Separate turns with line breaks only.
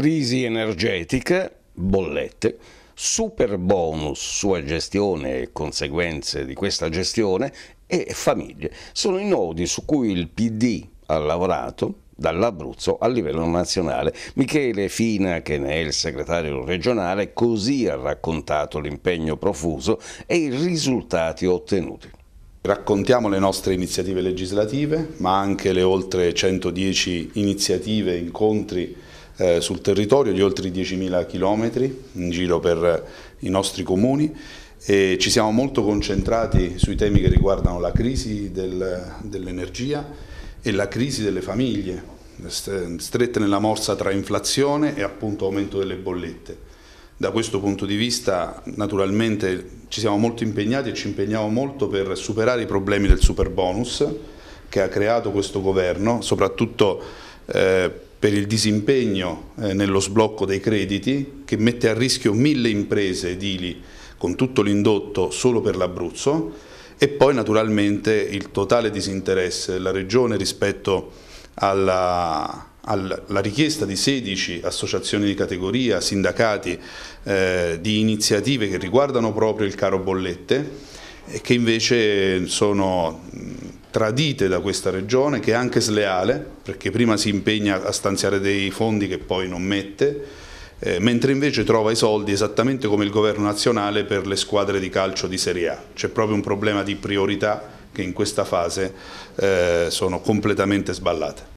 crisi energetica, bollette, super bonus, sua gestione e conseguenze di questa gestione e famiglie. Sono i nodi su cui il PD ha lavorato dall'Abruzzo a livello nazionale. Michele Fina, che ne è il segretario regionale, così ha raccontato l'impegno profuso e i risultati ottenuti. Raccontiamo le nostre iniziative
legislative, ma anche le oltre 110 iniziative e incontri eh, sul territorio di oltre 10.000 km in giro per eh, i nostri comuni e ci siamo molto concentrati sui temi che riguardano la crisi del, dell'energia e la crisi delle famiglie, strette nella morsa tra inflazione e appunto aumento delle bollette. Da questo punto di vista naturalmente ci siamo molto impegnati e ci impegniamo molto per superare i problemi del super bonus che ha creato questo governo, soprattutto eh, per il disimpegno eh, nello sblocco dei crediti che mette a rischio mille imprese edili con tutto l'indotto solo per l'Abruzzo e poi naturalmente il totale disinteresse della Regione rispetto alla, alla richiesta di 16 associazioni di categoria, sindacati, eh, di iniziative che riguardano proprio il caro bollette e che invece sono tradite da questa regione che è anche sleale perché prima si impegna a stanziare dei fondi che poi non mette eh, mentre invece trova i soldi esattamente come il governo nazionale per le squadre di calcio di Serie A c'è proprio un problema di priorità che in questa fase eh, sono completamente sballate